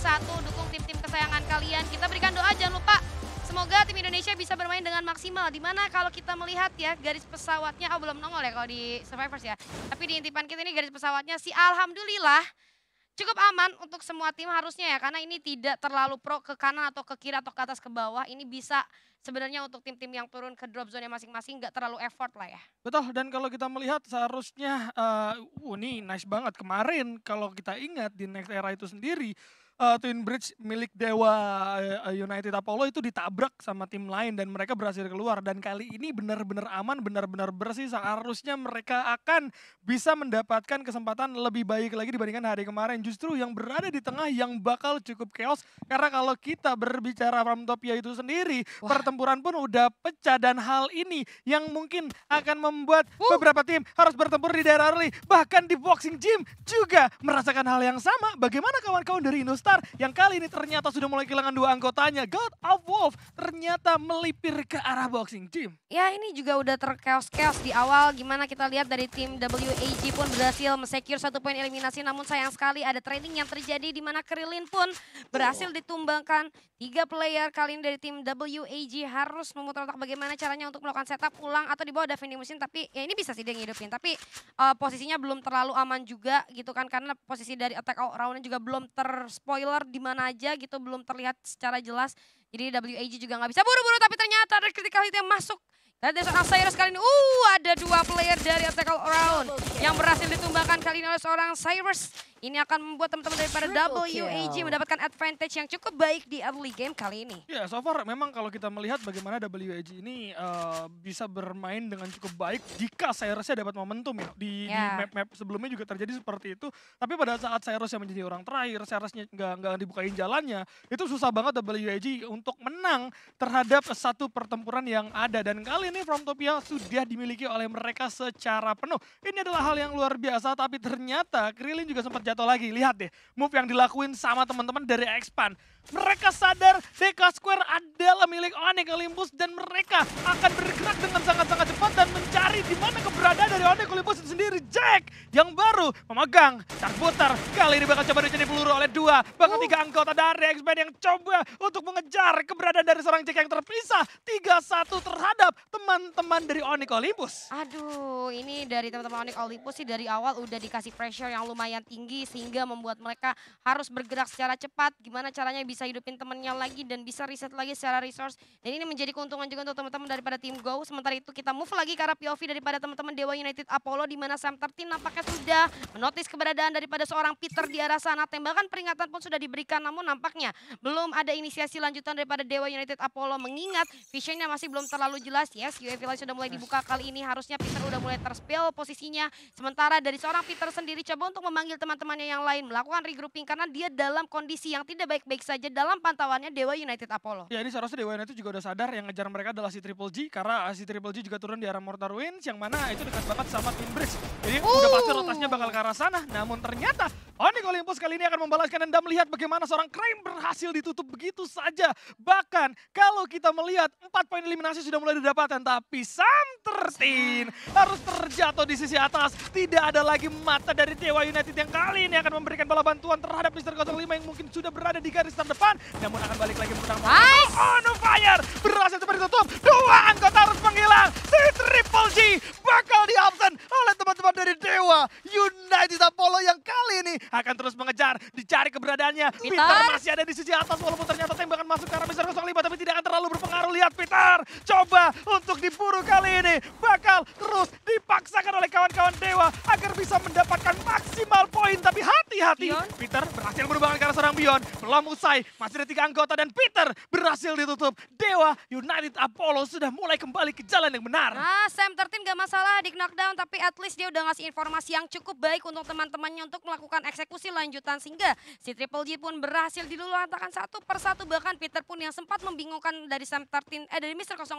satu, dukung tim-tim kesayangan kalian. Kita berikan doa, jangan lupa semoga tim Indonesia bisa bermain dengan maksimal. Dimana kalau kita melihat ya garis pesawatnya, oh belum nongol ya kalau di Survivors ya. Tapi di intipan kita ini garis pesawatnya si Alhamdulillah cukup aman untuk semua tim harusnya ya. Karena ini tidak terlalu pro ke kanan atau ke kiri atau ke atas ke bawah. Ini bisa sebenarnya untuk tim-tim yang turun ke drop zone masing-masing nggak terlalu effort lah ya. Betul, dan kalau kita melihat seharusnya, uh, uh, nih nice banget kemarin kalau kita ingat di next era itu sendiri, uh, Twin Bridge milik Dewa eh, United Apollo itu ditabrak sama tim lain dan mereka berhasil keluar dan kali ini benar-benar aman, benar-benar bersih seharusnya mereka akan bisa mendapatkan kesempatan lebih baik lagi dibandingkan hari kemarin. Justru yang berada di tengah yang bakal cukup chaos karena kalau kita berbicara Ramtopia itu sendiri, Wah pertempuran pun udah pecah dan hal ini yang mungkin akan membuat uh. beberapa tim harus bertempur di daerah early bahkan di boxing gym juga merasakan hal yang sama. Bagaimana kawan-kawan dari Indostar yang kali ini ternyata sudah mulai kehilangan dua anggotanya God of Wolf ternyata melipir ke arah boxing gym. Ya ini juga udah terkeos-keos di awal gimana kita lihat dari tim WAG pun berhasil mensecure satu poin eliminasi namun sayang sekali ada trading yang terjadi di mana Krillin pun berhasil ditumbangkan tiga player kali ini dari tim WAG harus memutar otak bagaimana caranya untuk melakukan setup ulang atau di bawah ada vending machine tapi ya ini bisa sih dia ngidupin tapi uh, posisinya belum terlalu aman juga gitu kan karena posisi dari attack roundnya juga belum terspoiler di mana aja gitu belum terlihat secara jelas jadi WAG juga nggak bisa buru-buru tapi ternyata ada critical hit yang masuk dan dari Cyrus kali ini, uh ada dua player dari Attack All Around yang berhasil ditumbangkan kali ini oleh seorang Cyrus. Ini akan membuat teman-teman dari daripada WAG mendapatkan advantage yang cukup baik di early game kali ini. Ya, yeah, so far memang kalau kita melihat bagaimana WAG ini uh, bisa bermain dengan cukup baik jika Cyrusnya dapat momentum ya. Di ya. map-map yeah. sebelumnya juga terjadi seperti itu. Tapi pada saat Cyrus yang menjadi orang terakhir, Cyrusnya nggak nggak dibukain jalannya, itu susah banget WAG untuk menang terhadap satu pertempuran yang ada dan kali ini from Fromtopia sudah dimiliki oleh mereka secara penuh. Ini adalah hal yang luar biasa, tapi ternyata Krillin juga sempat jatuh lagi. Lihat deh, move yang dilakuin sama teman-teman dari Expand mereka sadar VK Square adalah milik Onik Olympus dan mereka akan bergerak dengan sangat-sangat cepat dan mencari di mana keberadaan dari Onik Olympus itu sendiri. Jack yang baru memegang Dark Butter. Kali ini bakal coba dicari peluru oleh dua, bahkan uh. tiga anggota dari x yang coba untuk mengejar keberadaan dari seorang Jack yang terpisah. tiga satu terhadap teman-teman dari Onik Olympus. Aduh, ini dari teman-teman Onik Olympus sih dari awal udah dikasih pressure yang lumayan tinggi sehingga membuat mereka harus bergerak secara cepat. Gimana caranya bisa hidupin temennya lagi dan bisa riset lagi secara resource. Dan ini menjadi keuntungan juga untuk teman-teman daripada tim Go. Sementara itu kita move lagi ke arah POV daripada teman-teman Dewa United Apollo di mana Sam 13 nampaknya sudah menotis keberadaan daripada seorang Peter di arah sana. Tembakan peringatan pun sudah diberikan namun nampaknya belum ada inisiasi lanjutan daripada Dewa United Apollo mengingat visionnya masih belum terlalu jelas. Yes, UAV Live sudah mulai dibuka kali ini harusnya Peter udah mulai terspel posisinya. Sementara dari seorang Peter sendiri coba untuk memanggil teman-temannya yang lain melakukan regrouping karena dia dalam kondisi yang tidak baik-baik saja saja dalam pantauannya Dewa United Apollo. Ya ini seharusnya Dewa United juga udah sadar yang ngejar mereka adalah si Triple G karena ah, si Triple G juga turun di arah Mortar Wins yang mana itu dekat banget sama Twin Bridge. Jadi uh. udah pasti rotasnya bakal ke arah sana namun ternyata Onyx Olympus kali ini akan membalaskan dendam melihat bagaimana seorang crime berhasil ditutup begitu saja. Bahkan kalau kita melihat empat poin eliminasi sudah mulai didapatkan tapi Sam Tertin harus terjatuh di sisi atas. Tidak ada lagi mata dari Dewa United yang kali ini akan memberikan bala bantuan terhadap Mr. 05 yang mungkin sudah berada di garis depan. Namun akan balik lagi menggunakan nice. Oh, no fire. Berhasil cepat ditutup. Dua anggota harus menghilang. Si Triple G bakal di absen oleh teman-teman dari Dewa. United Apollo yang kalah ini akan terus mengejar, dicari keberadaannya. Peter, masih ada di sisi atas walaupun ternyata tembakan masuk ke arah Mister 05 tapi tidak akan terlalu berpengaruh. Lihat Peter coba untuk diburu kali ini. Bakal terus dipaksakan oleh kawan-kawan Dewa agar bisa mendapatkan maksimal poin. Tapi hati-hati, Peter berhasil berubah karena seorang Bion. Belum usai, masih ada tiga anggota dan Peter berhasil ditutup. Dewa United Apollo sudah mulai kembali ke jalan yang benar. Nah, Sam 13 gak masalah di knockdown tapi at least dia udah ngasih informasi yang cukup baik untuk teman-temannya untuk melakukan melakukan eksekusi lanjutan sehingga si Triple G pun berhasil diluluhlantakkan satu persatu bahkan Peter pun yang sempat membingungkan dari Sam 13 eh dari Mister 05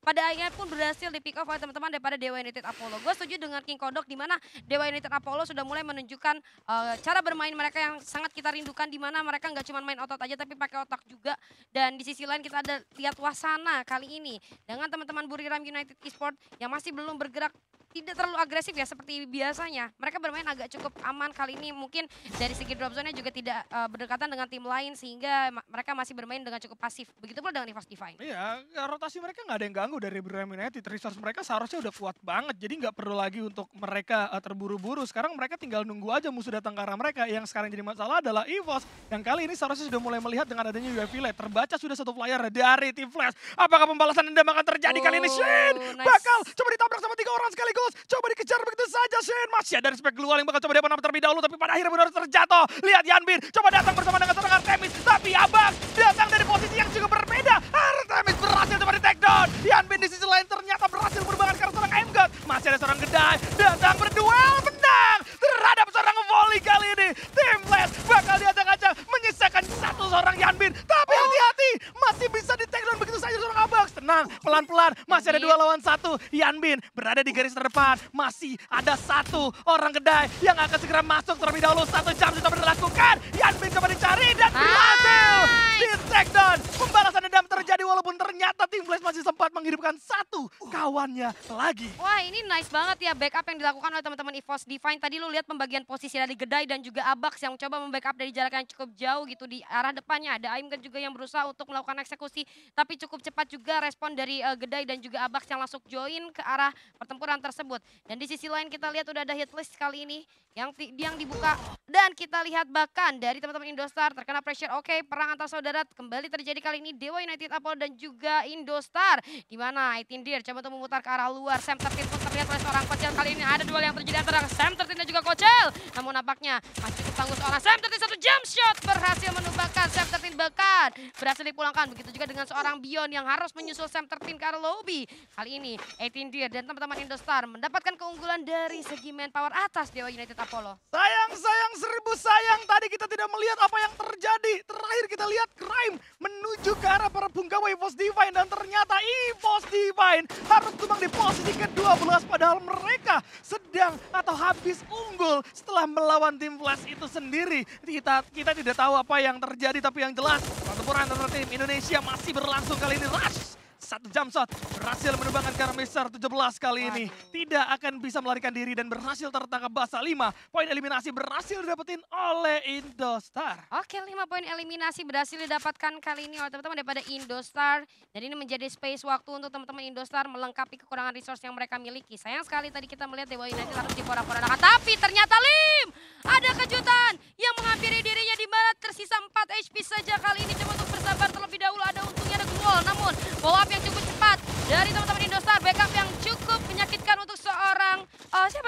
pada akhirnya pun berhasil di pick off oleh teman-teman daripada Dewa United Apollo. Gue setuju dengan King Kodok di mana Dewa United Apollo sudah mulai menunjukkan uh, cara bermain mereka yang sangat kita rindukan di mana mereka nggak cuma main otot aja tapi pakai otak juga dan di sisi lain kita ada lihat wasana kali ini dengan teman-teman Buriram United Esports yang masih belum bergerak tidak terlalu agresif ya seperti biasanya. Mereka bermain agak cukup aman kali ini mungkin dari segi drop zone-nya juga tidak uh, berdekatan dengan tim lain sehingga ma mereka masih bermain dengan cukup pasif. Begitu pula dengan Rivals Divine. Iya, ya, rotasi mereka nggak ada yang ganggu dari Birmingham United. Resource mereka seharusnya udah kuat banget. Jadi nggak perlu lagi untuk mereka uh, terburu-buru. Sekarang mereka tinggal nunggu aja musuh datang ke arah mereka. Yang sekarang jadi masalah adalah EVOS yang kali ini seharusnya sudah mulai melihat dengan adanya UAV late. Terbaca sudah satu flyer dari tim Flash. Apakah pembalasan dendam akan terjadi oh, kali ini? Oh, Shin nice. bakal coba ditabrak sama tiga orang sekali Bagus. Coba dikejar begitu saja Shin Masih ada respect keluar yang bakal coba dia menang terlebih dahulu. Tapi pada akhirnya benar terjatuh. Lihat Yanbin. Coba datang bersama dengan seorang Artemis. Tapi Abang datang dari posisi yang juga berbeda. Artemis berhasil coba di take down. Yanbin di sisi lain ternyata berhasil berbahan karena seorang M God. Masih ada seorang Gedai. Datang berduel. Menang terhadap seorang volley kali ini. Tim Les bakal diajak aja menyisakan satu seorang Yanbin. Tapi oh. hati-hati. Masih bisa di take begitu saja seorang Abang. Tenang, pelan-pelan. Masih ada dua lawan satu. Yanbin berada di garis terdepan. Masih ada satu orang kedai yang akan segera masuk terlebih dahulu. Satu jam sudah berlakukan. Yanbin coba dicari dan berhasil. Di take down. Pembalasan dendam terjadi walaupun ternyata tim Flash masih sempat menghidupkan satu kawannya lagi. Wah ini nice banget ya backup yang dilakukan oleh teman-teman EVOS Divine. Tadi lu lihat pembagian posisi dari Gedai dan juga Abax yang coba membackup dari jarak yang cukup jauh gitu di arah depannya. Ada Aim kan juga yang berusaha untuk melakukan eksekusi tapi cukup cepat juga respon dari uh, Gedai dan juga Abax yang langsung join ke arah pertempuran tersebut. Dan di sisi lain kita lihat udah ada hit list kali ini yang yang dibuka dan kita lihat bahkan dari teman-teman Indostar terkena pressure oke okay, perang antar saudara kembali terjadi kali ini Dewa United Apple dan juga Indostar. Di mana Itindir coba untuk memutar ke arah luar. Sam tertib dilihat oleh seorang Kocel kali ini ada duel yang terjadi antara Sam Tertin dan juga Kocel. Namun nampaknya masih cukup seorang Sam Tertin satu jump shot berhasil menumbangkan Sam Tertin bahkan berhasil dipulangkan. Begitu juga dengan seorang Bion yang harus menyusul Sam Tertin ke arah lobby. Kali ini 18 Deer dan teman-teman Indostar mendapatkan keunggulan dari segi manpower atas Dewa United Apollo. Sayang, sayang, seribu sayang. Tadi kita tidak melihat apa yang terjadi. Terakhir kita lihat Crime menuju ke arah para punggawa EVOS Divine. Dan ternyata EVOS Divine harus tumbang di posisi ke-12 padahal mereka sedang atau habis unggul setelah melawan tim Flash itu sendiri. Kita kita tidak tahu apa yang terjadi tapi yang jelas pertempuran antar tim Indonesia masih berlangsung kali ini Rush satu jam shot, berhasil menumbangkan Karamister 17 kali ini. Tidak akan bisa melarikan diri dan berhasil tertangkap basah 5. Poin eliminasi berhasil didapetin oleh Indostar. Oke, 5 poin eliminasi berhasil didapatkan kali ini oleh teman-teman daripada Indostar. Dan ini menjadi space waktu untuk teman-teman Indostar melengkapi kekurangan resource yang mereka miliki. Sayang sekali tadi kita melihat Dewa United harus diporak porak Tapi ternyata Lim ada kejutan yang menghampiri dirinya di mana tersisa 4 HP saja kali ini. Coba untuk bersabar terlebih dahulu ada untungnya ada gol. Namun, bawa api yang cukup cepat dari teman-teman Indostar. Backup yang cukup menyakitkan untuk seorang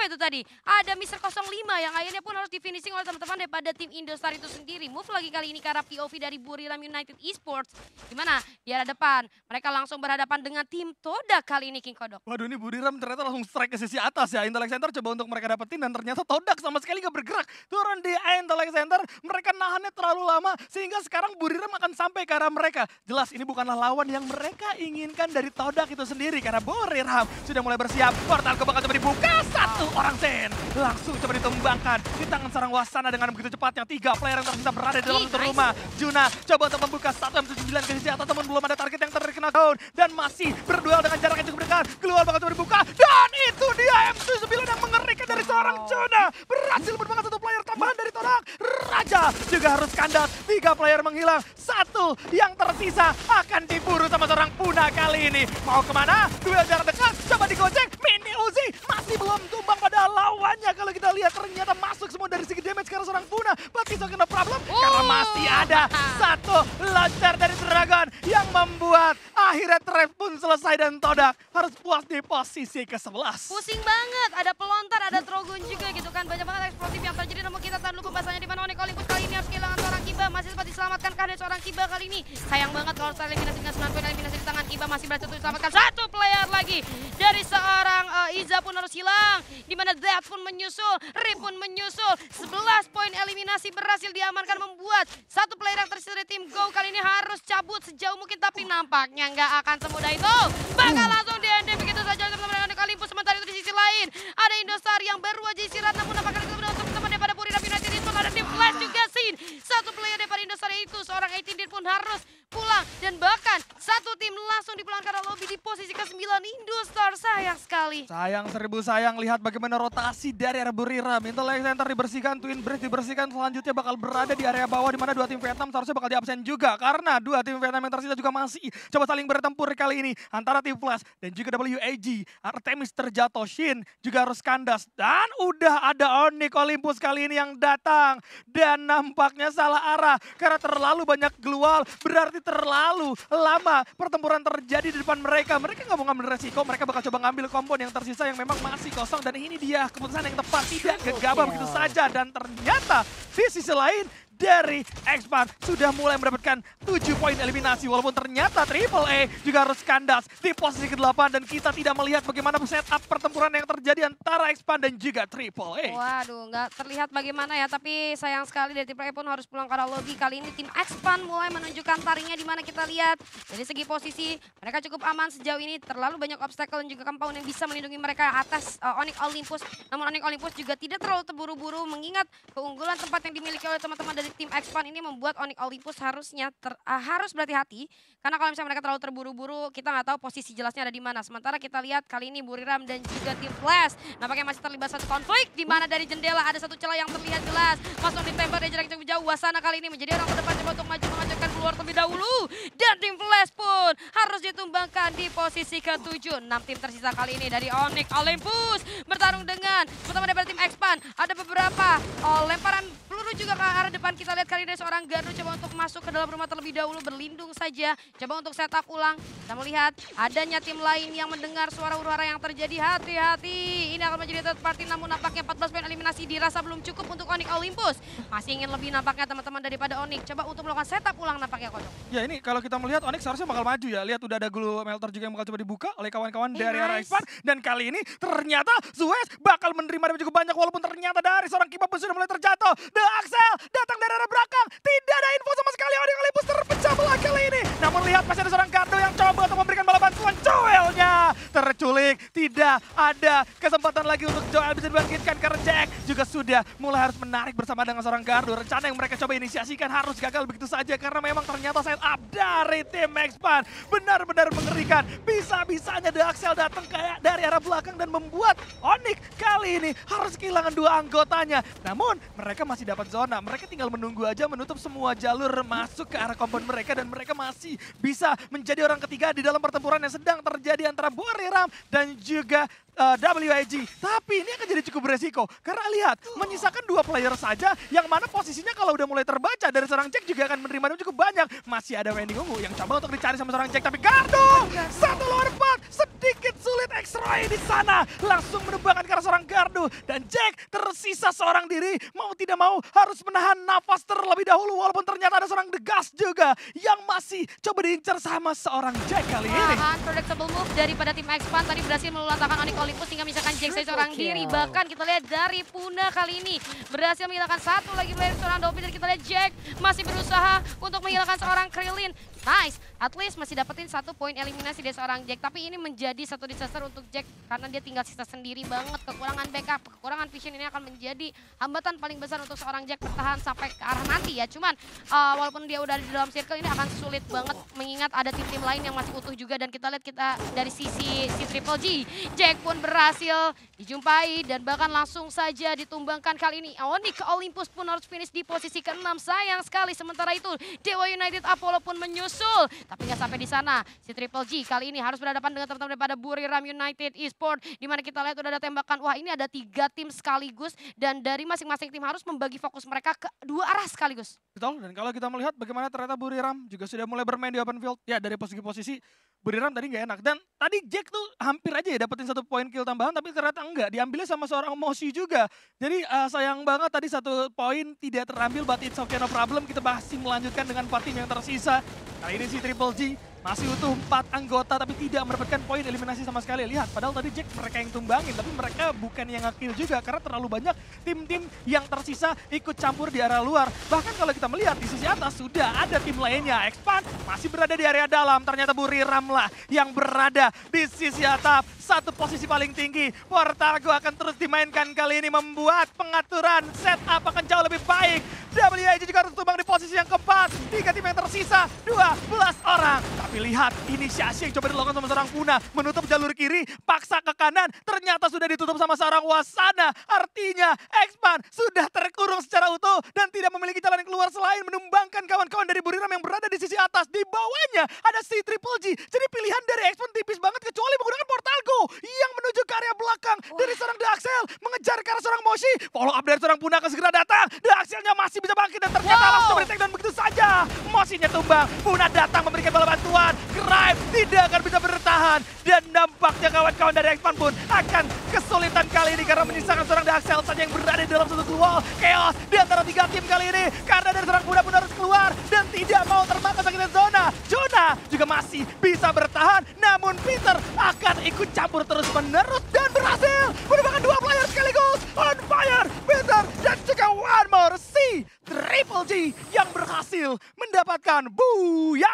siapa itu tadi? Ada Mister 05 yang akhirnya pun harus di finishing oleh teman-teman daripada tim Indosar itu sendiri. Move lagi kali ini karena POV dari Buriram United Esports. Gimana? Di arah depan. Mereka langsung berhadapan dengan tim Toda kali ini King Kodok. Waduh ini Buriram ternyata langsung strike ke sisi atas ya. Intellect Center coba untuk mereka dapetin dan ternyata Todak sama sekali gak bergerak. Turun di Intellect Center. Mereka nahannya terlalu lama sehingga sekarang Buriram akan sampai ke arah mereka. Jelas ini bukanlah lawan yang mereka inginkan dari Todak itu sendiri karena Buriram sudah mulai bersiap. Portal kebakar coba dibuka orang Zen langsung coba ditumbangkan di tangan seorang Wasana dengan begitu cepatnya. Tiga player yang tersisa berada di dalam satu rumah. Juna coba untuk membuka satu M79 ke sisi atas namun belum ada target yang terkena down. Dan masih berduel dengan jarak yang cukup dekat. Keluar bakal coba dibuka. Dan itu dia M79 yang mengerikan dari seorang Juna. Berhasil menemukan satu player tambahan dari Torak. Raja juga harus kandas. Tiga player menghilang. Satu yang tersisa akan diburu sama seorang Puna kali ini. Mau kemana? Duel jarak dekat. Coba digocek. Mini Uzi selesai dan Todak harus puas di posisi ke-11. Pusing banget, ada pelontar, ada trogon juga gitu kan. Banyak banget eksplosif yang terjadi namun kita tahan dulu pembahasannya di mana oni Olympus kali ini harus kehilangan seorang Kiba. Masih sempat diselamatkan karena seorang Kiba kali ini. Sayang banget kalau saya eliminasi dengan 9 poin eliminasi di tangan Kiba masih berhasil diselamatkan satu player lagi mana That pun menyusul, Rip pun menyusul. 11 poin eliminasi berhasil diamankan membuat satu player yang tersisa dari tim Go kali ini harus cabut sejauh mungkin tapi nampaknya nggak akan semudah itu. Bakal hmm. langsung di ND begitu saja teman-teman dengan Olympus sementara itu di sisi lain ada Indosar yang baru aja istirahat namun apakah itu benar untuk teman daripada Puri United itu ada di flash juga sih. Satu player daripada Indosar itu seorang 18 pun harus pulang. Dan bahkan satu tim langsung dipulangkan karena Lobby di posisi ke-9 Indostar. Sayang sekali. Sayang seribu sayang. Lihat bagaimana rotasi dari Arbu Mental Lake Center dibersihkan, Twin Bridge dibersihkan. Selanjutnya bakal berada di area bawah di mana dua tim Vietnam seharusnya bakal di absen juga. Karena dua tim Vietnam yang tersisa juga masih coba saling bertempur kali ini. Antara tim Flash dan juga WAG. Artemis terjatuh, Shin juga harus kandas. Dan udah ada Onyx Olympus kali ini yang datang. Dan nampaknya salah arah karena terlalu banyak global Berarti terlalu lama pertempuran terjadi di depan mereka. Mereka nggak mau ngambil resiko, mereka bakal coba ngambil kompon yang tersisa yang memang masih kosong. Dan ini dia keputusan yang tepat, tidak gegabah begitu saja. Dan ternyata di sisi lain dari Expan sudah mulai mendapatkan 7 poin eliminasi. Walaupun ternyata Triple A juga harus kandas di posisi ke-8 dan kita tidak melihat bagaimana setup pertempuran yang terjadi antara expand dan juga Triple A. Waduh, nggak terlihat bagaimana ya, tapi sayang sekali dari Triple A pun harus pulang karena logi. Kali ini tim expand mulai menunjukkan taringnya di mana kita lihat. Dari segi posisi, mereka cukup aman sejauh ini. Terlalu banyak obstacle dan juga compound yang bisa melindungi mereka atas uh, Onyx Olympus. Namun Onyx Olympus juga tidak terlalu terburu-buru mengingat keunggulan tempat yang dimiliki oleh teman-teman dari tim Expand ini membuat Onyx Olympus harusnya ter, uh, harus berhati-hati karena kalau misalnya mereka terlalu terburu-buru kita nggak tahu posisi jelasnya ada di mana. Sementara kita lihat kali ini Buriram dan juga tim Flash nampaknya masih terlibat satu konflik di mana dari jendela ada satu celah yang terlihat jelas. Masuk di tempat yang jarak jauh. Wasana kali ini menjadi orang terdepan coba untuk maju mengajukan keluar terlebih dahulu. Dan tim Flash pun harus ditumbangkan di posisi ke-7. 6 tim tersisa kali ini dari Onyx. Olympus bertarung dengan pertama dari tim Expand. Ada beberapa oh, lemparan peluru juga ke arah depan. Kita lihat kali ini seorang Garnu coba untuk masuk ke dalam rumah terlebih dahulu. Berlindung saja. Coba untuk setup ulang. Kita melihat adanya tim lain yang mendengar suara huru-hara yang terjadi. Hati-hati. Ini akan menjadi third party namun nampaknya 14 poin eliminasi dirasa belum cukup untuk Onyx Olympus. Masih ingin lebih nampaknya teman-teman daripada Onyx. Coba untuk melakukan setup ulang nampaknya kodok. Ya ini kalau kita melihat Onyx harusnya bakal maju ya. Lihat udah ada glue melter juga yang bakal coba dibuka oleh kawan-kawan dari iya, nice. arah Dan kali ini ternyata Suez bakal menerima damage cukup banyak walaupun ternyata dari seorang Kipa pun sudah mulai terjatuh. The Axel datang dari arah belakang. Tidak ada info sama sekali Onyx Olympus terpecah belah kali ini. Namun lihat masih ada seorang Gato yang coba untuk memberikan balap dilakukan Terculik, tidak ada kesempatan lagi untuk Joel bisa dibangkitkan karena Jack juga sudah mulai harus menarik bersama dengan seorang Gardu. Rencana yang mereka coba inisiasikan harus gagal begitu saja karena memang ternyata saya up dari tim Expand benar-benar mengerikan. Bisa-bisanya The Axel datang kayak dari arah belakang dan membuat Onik kali ini harus kehilangan dua anggotanya. Namun mereka masih dapat zona, mereka tinggal menunggu aja menutup semua jalur masuk ke arah kompon mereka dan mereka masih bisa menjadi orang ketiga di dalam pertempuran yang yang sedang terjadi antara Boriram dan juga uh, eh, WIG. Tapi ini akan jadi cukup beresiko. Karena lihat, menyisakan dua player saja yang mana posisinya kalau udah mulai terbaca dari seorang Jack juga akan menerima cukup banyak. Masih ada Wendy Ungu yang coba untuk dicari sama seorang Jack. Tapi Gardo, satu lawan empat, sedikit sulit x ray di sana. Langsung menumbangkan dibakar seorang gardu. Dan Jack tersisa seorang diri. Mau tidak mau harus menahan nafas terlebih dahulu. Walaupun ternyata ada seorang Degas juga. Yang masih coba diincar sama seorang Jack kali ini. Nah, unpredictable move daripada tim expand Tadi berhasil melulatakan Onyx Olympus hingga misalkan Jack saya seorang diri. Bahkan kita lihat dari Puna kali ini. Berhasil menghilangkan satu lagi player seorang Dolphin. Dan kita lihat Jack masih berusaha untuk menghilangkan seorang Krillin. Nice, at least masih dapetin satu poin eliminasi dari seorang Jack. Tapi ini menjadi satu disaster untuk Jack karena dia tinggal sisa sendiri banget backup, kekurangan backup, kekurangan vision ini akan menjadi hambatan paling besar untuk seorang Jack bertahan sampai ke arah nanti ya. Cuman uh, walaupun dia udah di dalam circle ini akan sulit banget mengingat ada tim-tim lain yang masih utuh juga dan kita lihat kita dari sisi si Triple G. Jack pun berhasil dijumpai dan bahkan langsung saja ditumbangkan kali ini. Onyx Olympus pun harus finish di posisi ke-6 sayang sekali. Sementara itu Dewa United Apollo pun menyusul tapi nggak sampai di sana. Si Triple G kali ini harus berhadapan dengan teman-teman daripada Buriram United Esport di mana kita lihat udah ada tembakan mengatakan wah ini ada tiga tim sekaligus dan dari masing-masing tim harus membagi fokus mereka ke dua arah sekaligus. Betul, dan kalau kita melihat bagaimana ternyata Buriram juga sudah mulai bermain di open field. Ya dari posisi-posisi Buriram tadi nggak enak. Dan tadi Jack tuh hampir aja ya dapetin satu poin kill tambahan, tapi ternyata enggak. Diambilnya sama seorang Moshi juga. Jadi uh, sayang banget tadi satu poin tidak terambil, but it's okay no problem. Kita masih melanjutkan dengan empat tim yang tersisa. Kali ini si Triple G masih utuh empat anggota tapi tidak mendapatkan poin eliminasi sama sekali. Lihat, padahal tadi Jack mereka yang tumbangin, tapi mereka bukan yang ngekill juga karena terlalu banyak tim-tim yang tersisa ikut campur di arah luar. Bahkan kalau kita melihat di sisi atas sudah ada tim lainnya. Expand masih berada di area dalam. Ternyata Buriram lah yang berada di sisi atap satu posisi paling tinggi. gua akan terus dimainkan kali ini membuat pengaturan set setup akan jauh lebih baik. WIG juga harus tumbang di posisi yang keempat. Tiga tim yang tersisa, belas orang. Tapi lihat, inisiasi yang coba dilakukan sama seorang Kuna. Menutup jalur kiri, paksa ke kanan. Ternyata sudah ditutup sama seorang Wasana. Artinya, Expan sudah terkurung secara utuh dan tidak memiliki jalan keluar selain menumbangkan kawan-kawan dari Buriram yang berada di sisi atas. Di bawahnya ada si Triple G. Jadi pilihan dari Expan tipis banget kecuali menggunakan Portal Go yang menuju ke area belakang Wah. dari seorang Daxel mengejar ke arah seorang Moshi. Follow up dari seorang Punaka segera datang. Daxelnya masih bisa bangkit dan ternyata wow. langsung beritek dan begitu saja. Moshinya tumbang. Puna datang memberikan bala bantuan. Grime tidak akan bisa bertahan dan nampaknya kawan-kawan dari Expan pun akan kesulitan kali ini karena menyisakan seorang Daxel saja yang berada dalam satu wall. chaos di antara tiga tim kali ini karena dari seorang Puna pun harus keluar dan tidak mau termakan juga masih bisa bertahan. Namun Peter akan ikut campur terus-menerus dan berhasil menemukan dua player sekaligus. On fire, Peter dan juga One More C. Triple G yang berhasil mendapatkan buya.